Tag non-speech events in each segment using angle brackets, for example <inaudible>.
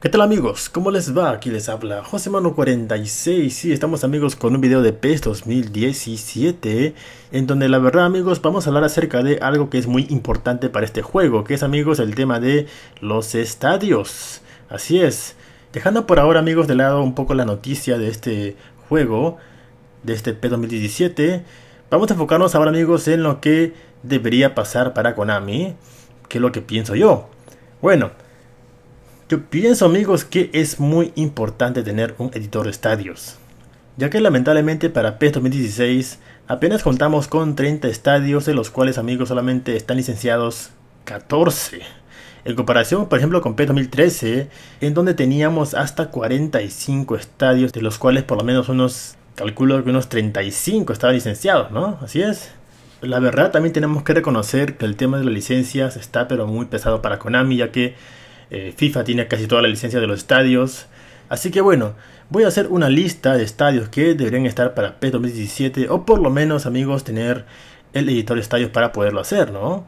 ¿Qué tal amigos? ¿Cómo les va? Aquí les habla José Mano 46 Sí, estamos amigos con un video de PES 2017 En donde la verdad amigos vamos a hablar acerca de algo que es muy importante para este juego Que es amigos el tema de los estadios Así es Dejando por ahora amigos de lado un poco la noticia de este juego De este PES 2017 Vamos a enfocarnos ahora amigos en lo que debería pasar para Konami Que es lo que pienso yo Bueno yo pienso amigos que es muy importante tener un editor de estadios, ya que lamentablemente para PES 2016 apenas contamos con 30 estadios de los cuales amigos solamente están licenciados 14. En comparación por ejemplo con PES 2013 en donde teníamos hasta 45 estadios de los cuales por lo menos unos, calculo que unos 35 estaban licenciados, ¿no? Así es. La verdad también tenemos que reconocer que el tema de las licencias está pero muy pesado para Konami ya que eh, FIFA tiene casi toda la licencia de los estadios. Así que bueno, voy a hacer una lista de estadios que deberían estar para p 2017 o por lo menos amigos tener el editor de estadios para poderlo hacer, ¿no?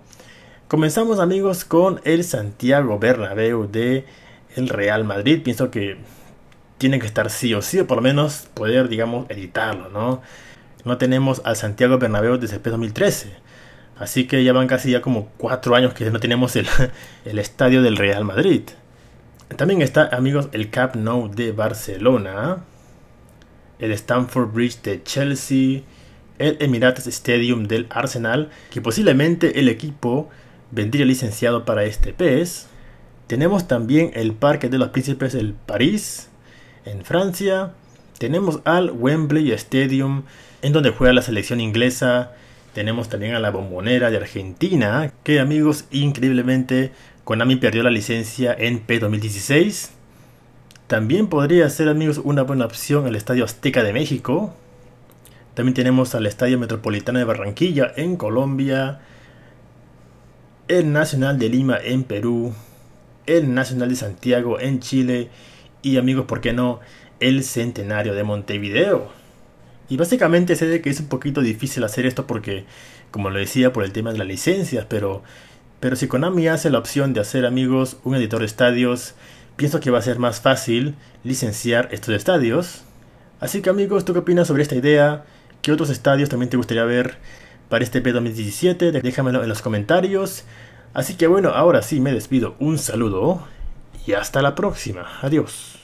Comenzamos amigos con el Santiago Bernabéu de el Real Madrid. Pienso que tiene que estar sí o sí, o por lo menos poder, digamos, editarlo, ¿no? No tenemos al Santiago Bernabéu desde PES 2013. Así que ya van casi ya como cuatro años que no tenemos <laughs> el, estadio del Real Madrid. También está, amigos, el Camp Nou de Barcelona, el Stamford Bridge de Chelsea, el Emirates Stadium del Arsenal, que posiblemente el equipo vendría licenciado para este pez. Tenemos también el Parque de los Príncipes del París, en Francia. Tenemos al Wembley Stadium, en donde juega la selección inglesa tenemos también a la bombonera de Argentina, que amigos, increíblemente Konami perdió la licencia en P2016. También podría ser amigos una buena opción el Estadio Azteca de México. También tenemos al Estadio Metropolitano de Barranquilla en Colombia. El Nacional de Lima en Perú. El Nacional de Santiago en Chile. Y amigos, ¿por qué no? El Centenario de Montevideo. Y básicamente sé de que es un poquito difícil hacer esto porque, como lo decía, por el tema de las licencias, pero, pero si Konami hace la opción de hacer amigos un editor de estadios, pienso que va a ser más fácil licenciar estos estadios. Así que amigos, ¿tú qué opinas sobre esta idea? ¿Qué otros estadios también te gustaría ver para este P2017? Déjamelo en los comentarios. Así que bueno, ahora sí me despido. Un saludo y hasta la próxima. Adiós.